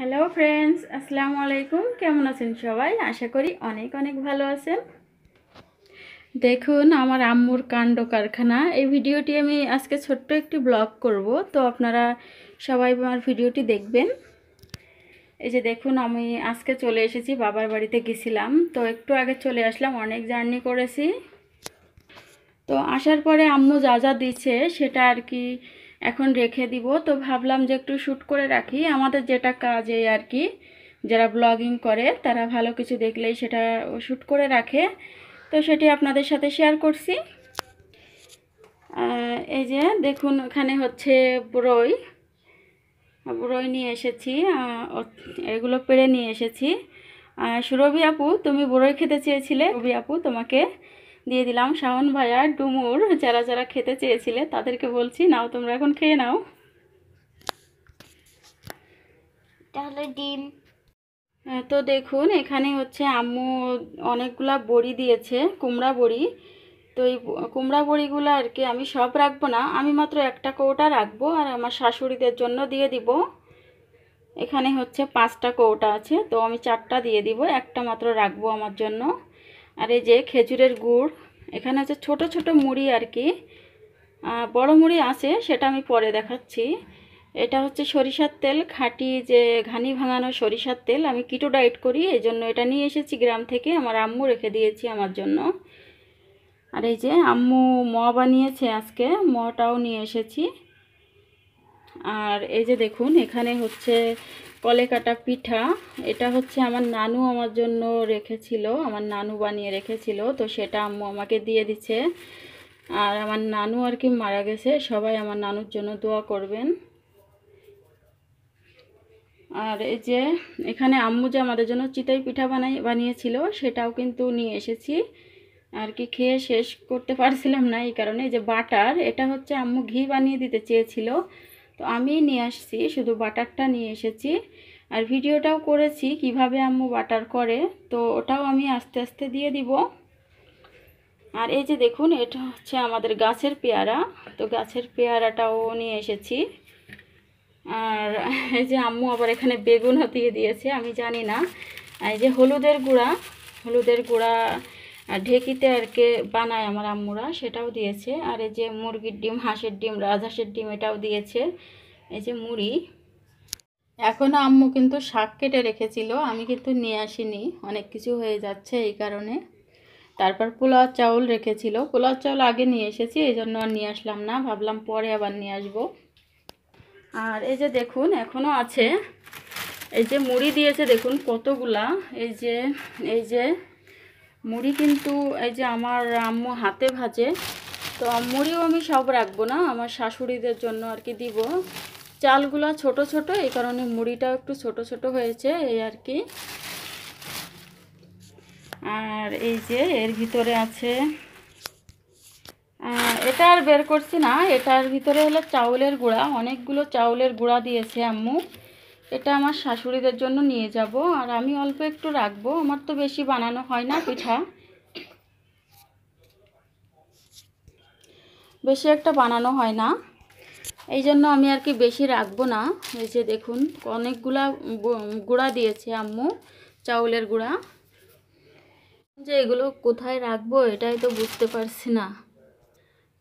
hello friends আসসালামু আলাইকুম কেমন আছেন সবাই আশা করি অনেক অনেক ভালো আছেন দেখুন আমার আম্মুর কাণ্ড কারখানা এই ভিডিওটি আমি আজকে ছোট্ট একটি ব্লগ করব তো আপনারা সবাই আমার ভিডিওটি দেখবেন এই যে দেখুন আমি আজকে চলে এসেছি বাবার বাড়িতে গেছিলাম তো একটু আগে চলে আসলাম অনেক জার্নি করেছি তো আসার পরে আম্মু যা যা দিচ্ছে সেটা আর কি এখন রেখে দিব তো ভাবলাম যে একটু শ্যুট করে রাখি আমাদের যেটা কাজে আর কি যারা ব্লগিং করে তারা ভালো কিছু দেখলেই সেটা শ্যুট করে রাখে তো সেটি আপনাদের সাথে শেয়ার করছি এই যে দেখুন এখানে হচ্ছে বড়ই বড়ই নিয়ে এসেছি এগুলো পেড়ে নিয়ে এসেছি সুরভি আপু তুমি বড়ই খেতে চেয়েছিলে রবি আপু তোমাকে দিয়ে দিলাম শাওন ভাইয়া ডুমুর যারা যারা খেতে চেয়েছিলে তাদেরকে বলছি নাও তোমরা এখন খেয়ে নাও তাহলে ডিম তো দেখুন এখানে হচ্ছে আম্মু অনেকগুলা বড়ি দিয়েছে কুমড়া বড়ি তো এই কুমড়া বড়িগুলো আর কি আমি সব রাখবো না আমি মাত্র একটা কৌটা রাখবো আর আমার শাশুড়িদের জন্য দিয়ে দিব এখানে হচ্ছে পাঁচটা কৌটা আছে তো আমি চারটা দিয়ে দিব একটা মাত্র রাখবো আমার জন্য আর এই যে খেজুরের গুড় এখানে আছে ছোট ছোট মুড়ি আর কি বড় মুড়ি আছে সেটা আমি পরে দেখাচ্ছি এটা হচ্ছে সরিষার তেল খাঁটি যে ঘানি ভাঙানো সরিষার তেল আমি কিটো ডায়েট করি এই জন্য এটা নিয়ে এসেছি গ্রাম থেকে আমার আম্মু রেখে দিয়েছি আমার জন্য আর এই যে আম্মু ম বানিয়েছে আজকে মটাও নিয়ে এসেছি আর এই যে দেখুন এখানে হচ্ছে কলে কাটা পিঠা এটা হচ্ছে আমার নানু আমার জন্য রেখেছিল আমার নানু বানিয়ে রেখেছিল তো সেটা আম্মু আমাকে দিয়ে দিচ্ছে আর আমার নানু আর কি মারা গেছে সবাই আমার নানুর জন্য দোয়া করবেন আর এই যে এখানে আম্মু যে আমাদের জন্য চিতাই পিঠা বানাই বানিয়েছিল সেটাও কিন্তু নিয়ে এসেছি আর কি খেয়ে শেষ করতে পারছিলাম না এই কারণে যে বাটার এটা হচ্ছে আম্মু ঘি বানিয়ে দিতে চেয়েছিল তো আমি নিয়ে আসছি শুধু বাটারটা নিয়ে এসেছি আর ভিডিওটাও করেছি কিভাবে আম্মু বাটার করে তো ওটাও আমি আস্তে আস্তে দিয়ে দিব আর এই যে দেখুন এটা হচ্ছে আমাদের গাছের পেয়ারা তো গাছের পেয়ারাটাও নিয়ে এসেছি আর এই যে আম্মু আবার এখানে বেগুনও দিয়ে দিয়েছে আমি জানি না এই যে হলুদের গুঁড়া হলুদের গুঁড়া আর ঢেকিতে আর কে বানায় আমার আম্মুরা সেটাও দিয়েছে আর এই যে মুরগির ডিম হাঁসের ডিম রাজহাঁসের ডিম এটাও দিয়েছে এই যে মুড়ি এখনও আম্মু কিন্তু শাক কেটে রেখেছিল আমি কিন্তু নিয়ে আসিনি অনেক কিছু হয়ে যাচ্ছে এই কারণে তারপর পোলাও চাউল রেখেছিল পোলাও চাউল আগে নিয়ে এসেছি এই জন্য আর নিয়ে আসলাম না ভাবলাম পরে আবার নিয়ে আসবো আর এই যে দেখুন এখনও আছে এই যে মুড়ি দিয়েছে দেখুন কতগুলা এই যে এই যে মুড়ি কিন্তু এই যে আমার আম্মু হাতে ভাজে তো মুড়িও আমি সব রাখবো না আমার শাশুড়িদের জন্য আর কি দিব চালগুলো ছোট ছোট এই কারণে মুড়িটাও একটু ছোট ছোট হয়েছে এই আর কি আর এই যে এর ভিতরে আছে এটা আর বের করছি না এটার ভিতরে হলো চাউলের গুঁড়া অনেকগুলো চাউলের গুঁড়া দিয়েছে আম্মু এটা আমার শাশুড়িদের জন্য নিয়ে যাব আর আমি অল্প একটু রাখবো আমার তো বেশি বানানো হয় না পিঠা বেশি একটা বানানো হয় না এই জন্য আমি আর কি বেশি রাখবো না এই যে দেখুন অনেকগুলা গুঁড়া দিয়েছে আম্মু চাউলের গুঁড়া যে এগুলো কোথায় রাখবো এটাই তো বুঝতে পারছি না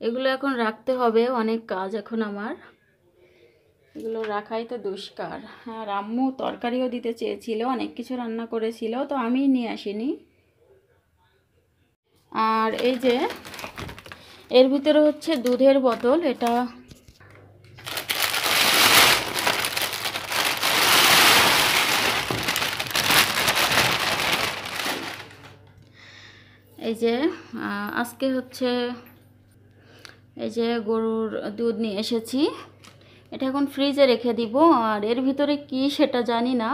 এগুলো এখন রাখতে হবে অনেক কাজ এখন আমার এগুলো রাখাই তো দুষ্কার আর আম্মু তরকারিও দিতে চেয়েছিল অনেক কিছু রান্না করেছিল তো আমি নিয়ে আসিনি আর এই যে এর ভিতরে হচ্ছে দুধের বোতল এটা এই যে আজকে হচ্ছে এই যে গরুর দুধ নিয়ে এসেছি এটা এখন ফ্রিজে রেখে দিব আর এর ভিতরে কি সেটা জানি না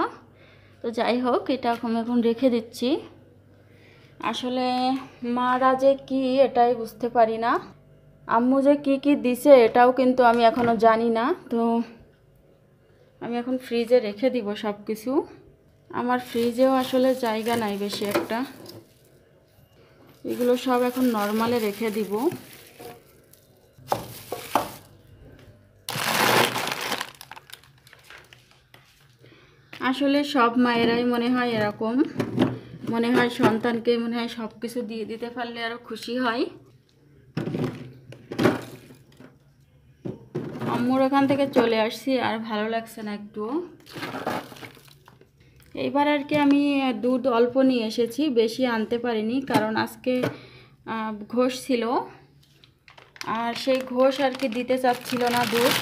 তো যাই হোক এটা এখন এখন রেখে দিচ্ছি আসলে মারা যে কি এটাই বুঝতে পারি না আম্মু যে কি কি দিছে এটাও কিন্তু আমি এখনও জানি না তো আমি এখন ফ্রিজে রেখে দিব সব কিছু আমার ফ্রিজেও আসলে জায়গা নাই বেশি একটা এগুলো সব এখন নর্মালে রেখে দিব আসলে সব মায়েরাই মনে হয় এরকম মনে হয় সন্তানকে মনে হয় সব কিছু দিয়ে দিতে পারলে আরও খুশি হয় আম্মুর ওখান থেকে চলে আসছি আর ভালো লাগছে না একটুও এইবার আর কি আমি দুধ অল্প নিয়ে এসেছি বেশি আনতে পারিনি কারণ আজকে ঘোষ ছিল আর সেই ঘোষ আর কি দিতে চাচ্ছিল না দুধ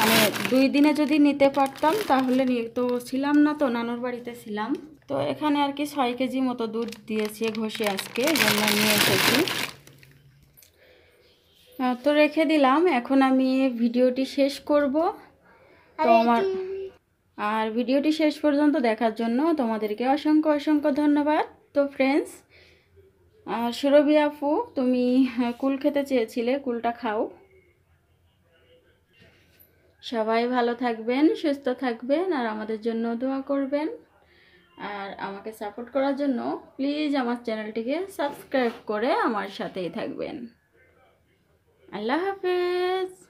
মানে দুই দিনে যদি নিতে পারতাম তাহলে নিয়ে তো ছিলাম না তো নানুর বাড়িতে ছিলাম তো এখানে আর কি ছয় কেজি মতো দুধ দিয়েছে ঘষে আজকে জন্য নিয়ে এসেছি তো রেখে দিলাম এখন আমি ভিডিওটি শেষ করব তো আমার আর ভিডিওটি শেষ পর্যন্ত দেখার জন্য তোমাদেরকে অসংখ্য অসংখ্য ধন্যবাদ তো ফ্রেন্ডস আর সুরভি আপু তুমি কুল খেতে চেয়েছিলে কুলটা খাও সবাই ভালো থাকবেন সুস্থ থাকবেন আর আমাদের জন্য দোয়া করবেন আর আমাকে সাপোর্ট করার জন্য প্লিজ আমার চ্যানেলটিকে সাবস্ক্রাইব করে আমার সাথেই থাকবেন আল্লাহ হাফেজ